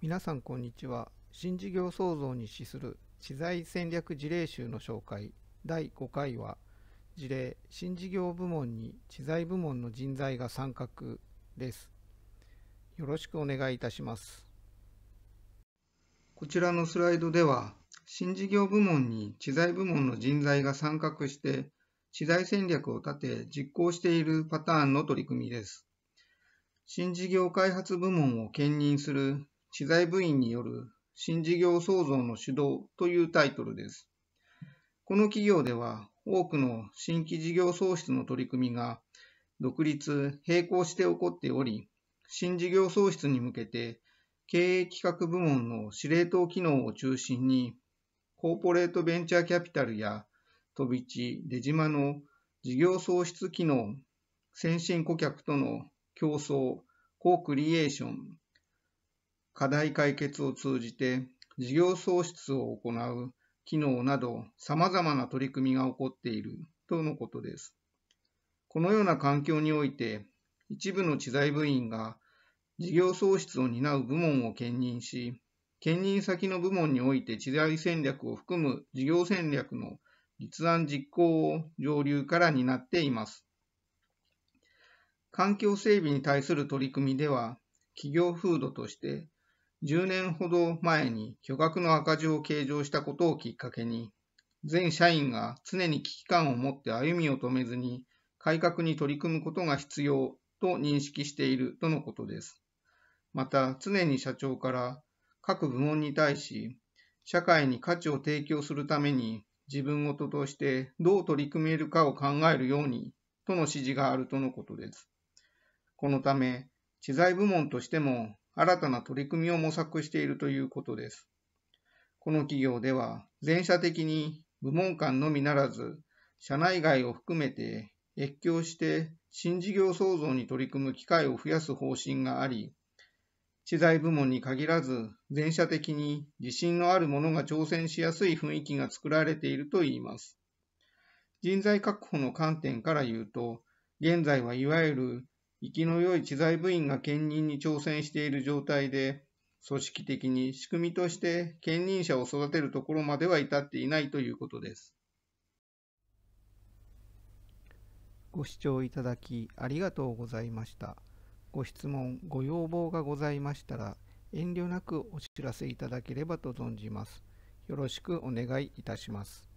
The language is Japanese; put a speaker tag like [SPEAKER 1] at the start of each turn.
[SPEAKER 1] 皆さんこんにちは新事業創造に資する知財戦略事例集の紹介第5回は事例新事業部門に知財部門の人材が参画ですよろしくお願いいたしますこちらのスライドでは新事業部門に知財部門の人材が参画して知財戦略を立て実行しているパターンの取り組みです新事業開発部門を兼任する知財部員による新事業創造の主導というタイトルです。この企業では多くの新規事業創出の取り組みが独立、並行して起こっており、新事業創出に向けて経営企画部門の司令塔機能を中心に、コーポレートベンチャーキャピタルや飛び地、出島の事業創出機能、先進顧客との競争、コークリエーション、課題解決を通じて事業創出を行う機能など様々な取り組みが起こっているとのことです。このような環境において一部の知財部員が事業創出を担う部門を兼任し、兼任先の部門において知財戦略を含む事業戦略の立案実行を上流から担っています。環境整備に対する取り組みでは、企業風土として10年ほど前に巨額の赤字を計上したことをきっかけに、全社員が常に危機感を持って歩みを止めずに改革に取り組むことが必要と認識しているとのことです。また、常に社長から各部門に対し、社会に価値を提供するために自分ごととしてどう取り組めるかを考えるようにとの指示があるとのことです。このため、知財部門としても新たな取り組みを模索しているということです。この企業では、全社的に部門間のみならず、社内外を含めて越境して新事業創造に取り組む機会を増やす方針があり、知財部門に限らず、全社的に自信のあるものが挑戦しやすい雰囲気が作られているといいます。人材確保の観点から言うと、現在はいわゆる生きの良い知財部員が兼任に挑戦している状態で、組織的に仕組みとして兼任者を育てるところまでは至っていないということです。ご視聴いただきありがとうございました。ご質問、ご要望がございましたら、遠慮なくお知らせいただければと存じます。よろしくお願いいたします。